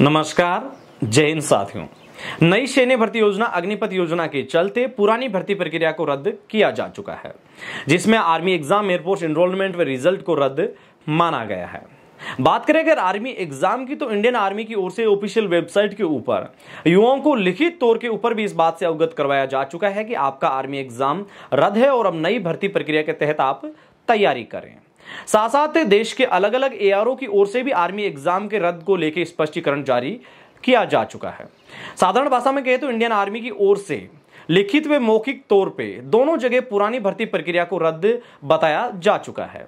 नमस्कार जय हिंद साथियों नई सैन्य भर्ती योजना अग्निपथ योजना के चलते पुरानी भर्ती प्रक्रिया को रद्द किया जा चुका है जिसमें आर्मी एग्जाम एयरफोर्स एनरोलमेंट व रिजल्ट को रद्द माना गया है बात करें अगर आर्मी एग्जाम की तो इंडियन आर्मी की ओर से ऑफिशियल वेबसाइट के ऊपर युवाओं को लिखित तौर के ऊपर भी इस बात से अवगत करवाया जा चुका है कि आपका आर्मी एग्जाम रद्द है और अब नई भर्ती प्रक्रिया के तहत आप तैयारी करें साथ साथ देश के अलग अलग एआरओ की ओर से भी आर्मी एग्जाम के रद्द को लेकर स्पष्टीकरण जारी किया जा चुका है साधारण भाषा में कहे तो इंडियन आर्मी की ओर से लिखित व मौखिक तौर पे दोनों जगह पुरानी भर्ती प्रक्रिया को रद्द बताया जा चुका है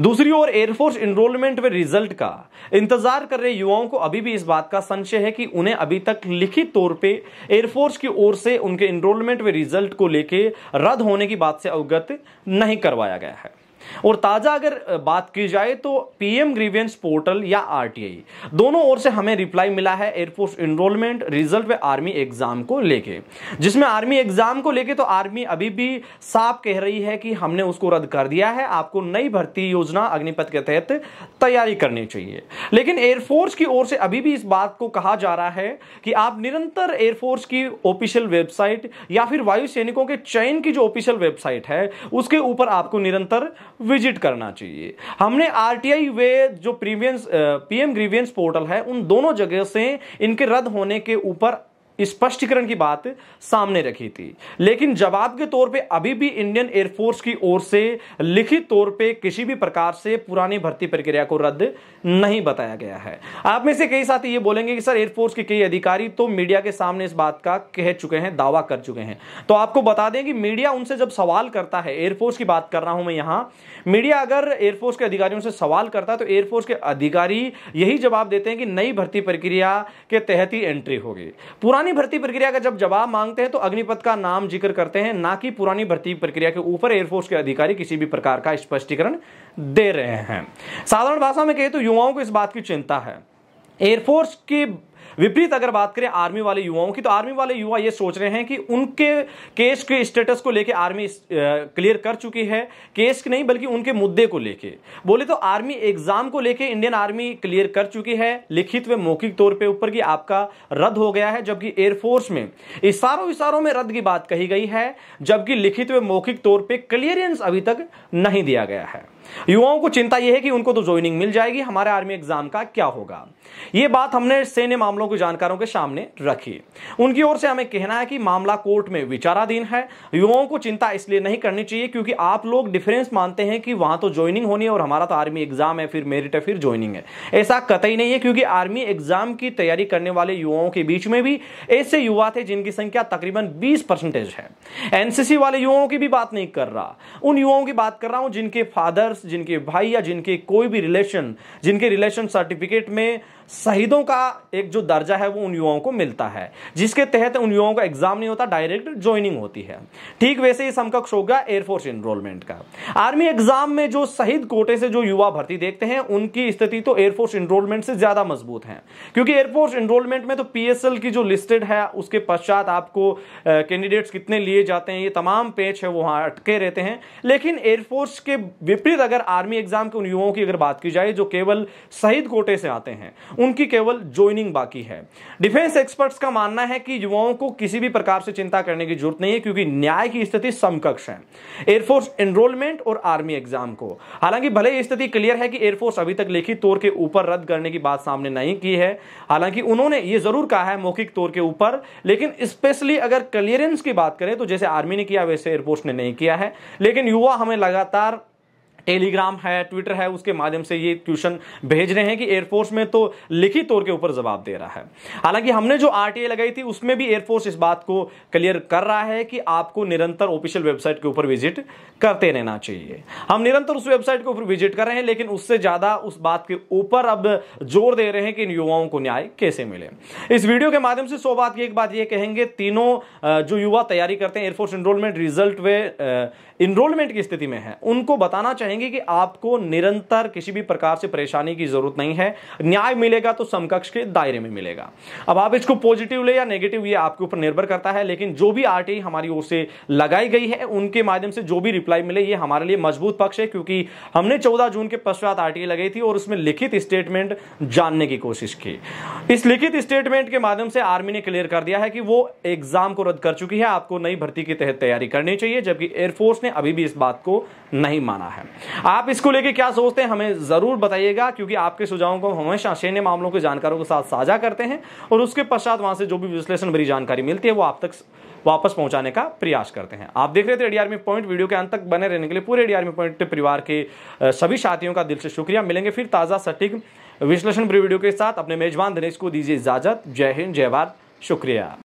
दूसरी ओर एयरफोर्स इनरोलमेंट व रिजल्ट का इंतजार कर रहे युवाओं को अभी भी इस बात का संशय है कि उन्हें अभी तक लिखित तौर पे एयरफोर्स की ओर से उनके इनरोलमेंट व रिजल्ट को लेकर रद्द होने की बात से अवगत नहीं करवाया गया है और ताज़ा अगर बात की जाए तो पीएम ग्रीवियंस पोर्टल या आरटीआई दोनों ओर से हमें रिप्लाई मिला है एयरफोर्स इनरोलमेंट रिजल्ट पे आर्मी एग्जाम को लेके जिसमें आर्मी एग्जाम को लेके तो आर्मी अभी भी साफ कह रही है कि हमने उसको रद्द कर दिया है आपको नई भर्ती योजना अग्निपथ के तहत तैयारी करनी चाहिए लेकिन एयरफोर्स की ओर से अभी भी इस बात को कहा जा रहा है कि आप निरंतर एयरफोर्स की ऑफिशियल वेबसाइट या फिर वायु सैनिकों के चयन की जो ऑफिशियल वेबसाइट है उसके ऊपर आपको निरंतर विजिट करना चाहिए हमने आरटीआई वे जो प्रीवियंस पीएम ग्रीवियंस पोर्टल है उन दोनों जगह से इनके रद्द होने के ऊपर स्पष्टीकरण की बात सामने रखी थी लेकिन जवाब के तौर पे अभी भी इंडियन एयरफोर्स की ओर से लिखित तौर पे किसी भी प्रकार से पुरानी भर्ती प्रक्रिया को रद्द नहीं बताया गया है आप में से कई साथी ये बोलेंगे कि सर एयरफोर्स के कई अधिकारी तो मीडिया के सामने इस बात का कह चुके हैं दावा कर चुके हैं तो आपको बता दें कि मीडिया उनसे जब सवाल करता है एयरफोर्स की बात कर रहा हूं मैं यहां मीडिया अगर एयरफोर्स के अधिकारियों से सवाल करता है तो एयरफोर्स के अधिकारी यही जवाब देते हैं कि नई भर्ती प्रक्रिया के तहत ही एंट्री होगी पुरानी पुरानी भर्ती प्रक्रिया का जब जवाब मांगते हैं तो अग्निपथ का नाम जिक्र करते हैं ना कि पुरानी भर्ती प्रक्रिया के ऊपर एयरफोर्स के अधिकारी किसी भी प्रकार का स्पष्टीकरण दे रहे हैं साधारण भाषा में कहे तो युवाओं को इस बात की चिंता है एयरफोर्स की विपरीत अगर बात करें आर्मी वाले युवाओं की तो आर्मी वाले युवा ये सोच रहे हैं कि उनके केस के स्टेटस को लेकर आर्मी क्लियर कर चुकी है केस के नहीं बल्कि उनके मुद्दे को लेके बोले तो आर्मी एग्जाम को लेके इंडियन आर्मी क्लियर कर चुकी है लिखित व मौखिक तौर पर ऊपर की आपका रद्द हो गया है जबकि एयरफोर्स में इशारों इशारों में रद्द की बात कही गई है जबकि लिखित व मौखिक तौर पर क्लियरेंस अभी तक नहीं दिया गया है युवाओं को चिंता यह है कि उनको तो ज्वाइनिंग मिल जाएगी हमारे आर्मी एग्जाम का क्या होगा यह बात हमने सैन्य मामलों के जानकारों के सामने रखी उनकी ओर से हमें कहना है कि मामला कोर्ट में विचाराधीन है युवाओं को चिंता इसलिए नहीं करनी चाहिए क्योंकि आप लोग डिफरेंस मानते हैं कि वहां तो ज्वाइनिंग होनी है और हमारा तो आर्मी एग्जाम है फिर मेरिट है फिर ज्वाइनिंग है ऐसा कतई नहीं है क्योंकि आर्मी एग्जाम की तैयारी करने वाले युवाओं के बीच में भी ऐसे युवा थे जिनकी संख्या तकरीबन बीस परसेंटेज है एनसीसी वाले युवाओं की भी बात नहीं कर रहा उन युवाओं की बात कर रहा हूं जिनके फादर जिनके भाई या जिनके कोई भी रिलेशन जिनके रिलेशन सर्टिफिकेट में शहीदों का एक जो दर्जा है वो उन युवाओं को मिलता है जिसके तहत उन युवाओं का एग्जाम नहीं होता डायरेक्ट ज्वाइनिंग होती है ठीक वैसे ही समकक्ष हो गया एयरफोर्स एनरोलमेंट का आर्मी एग्जाम में जो शहीद कोटे से जो युवा भर्ती देखते हैं उनकी स्थिति तो एयरफोर्स एनरोलमेंट से ज्यादा मजबूत है क्योंकि एयरफोर्स एनरोलमेंट में तो पीएसएल की जो लिस्टेड है उसके पश्चात आपको कैंडिडेट्स कितने लिए जाते हैं ये तमाम पेज है वो वहां अटके रहते हैं लेकिन एयरफोर्स के विपरीत अगर आर्मी एग्जाम के उन युवाओं की अगर बात की जाए जो केवल शहीद कोटे से आते हैं उनकी केवल ज्वाइनिंग बाकी है डिफेंस एक्सपर्ट्स का मानना है कि युवाओं को किसी भी प्रकार से चिंता करने की जरूरत नहीं है क्योंकि न्याय की स्थिति समकक्ष है एयरफोर्स एनरोलमेंट और आर्मी एग्जाम को हालांकि भले ही स्थिति क्लियर है कि एयरफोर्स अभी तक लिखित तौर के ऊपर रद्द करने की बात सामने नहीं की है हालांकि उन्होंने ये जरूर कहा है मौखिक तौर के ऊपर लेकिन स्पेशली अगर क्लियरेंस की बात करें तो जैसे आर्मी ने किया वैसे एयरफोर्स ने नहीं किया है लेकिन युवा हमें लगातार टेलीग्राम है ट्विटर है उसके माध्यम से ये ट्यूशन भेज रहे हैं कि एयरफोर्स में तो लिखित तौर के ऊपर जवाब दे रहा है हालांकि हमने जो आर लगाई थी उसमें भी एयरफोर्स इस बात को क्लियर कर रहा है कि आपको निरंतर ऑफिशियल वेबसाइट के ऊपर विजिट करते रहना चाहिए हम निरंतर उस वेबसाइट के ऊपर विजिट कर रहे हैं लेकिन उससे ज्यादा उस बात के ऊपर अब जोर दे रहे हैं कि इन युवाओं को न्याय कैसे मिले इस वीडियो के माध्यम से सौ बात की एक बात ये कहेंगे तीनों जो युवा तैयारी करते हैं एयरफोर्स इनरोलमेंट रिजल्ट वे इनरोलमेंट की स्थिति में है उनको बताना चाहिए चाहेंगे कि आपको निरंतर किसी भी प्रकार से परेशानी की जरूरत नहीं है न्याय मिलेगा तो समकक्ष के दायरे में मिलेगा अब आप इसको पॉजिटिव ले या नेगेटिव ये आपके ऊपर निर्भर करता है लेकिन जो भी आरटीआई हमारी ओर से लगाई गई है उनके माध्यम से जो भी रिप्लाई मिले ये हमारे लिए मजबूत पक्ष है क्योंकि हमने चौदह जून के पश्चात आरटीआई लगाई थी और उसमें लिखित स्टेटमेंट जानने की कोशिश की इस लिखित स्टेटमेंट के माध्यम से आर्मी ने क्लियर कर दिया है कि वो एग्जाम को रद्द कर चुकी है आपको नई भर्ती के तहत तैयारी करनी चाहिए जबकि एयरफोर्स ने अभी भी इस बात को नहीं माना है आप इसको लेके क्या सोचते हैं हमें ज़रूर बताइएगा क्योंकि आपके सुझावों को हमेशा सैन्य मामलों के जानकारों के साथ साझा करते हैं और उसके पश्चात वहां से जो भी विश्लेषण भरी जानकारी मिलती है वो आप तक वापस पहुंचाने का प्रयास करते हैं आप देख रहे थे एडीआरमी पॉइंट वीडियो के अंत तक बने रहने के लिए पूरे एडीआरमी पॉइंट परिवार के सभी साथियों का दिल से शुक्रिया मिलेंगे फिर ताज़ा सटीक विश्लेषण वीडियो के साथ अपने मेजबान दिनेश को दीजिए इजाजत जय हिंद जय भारत शुक्रिया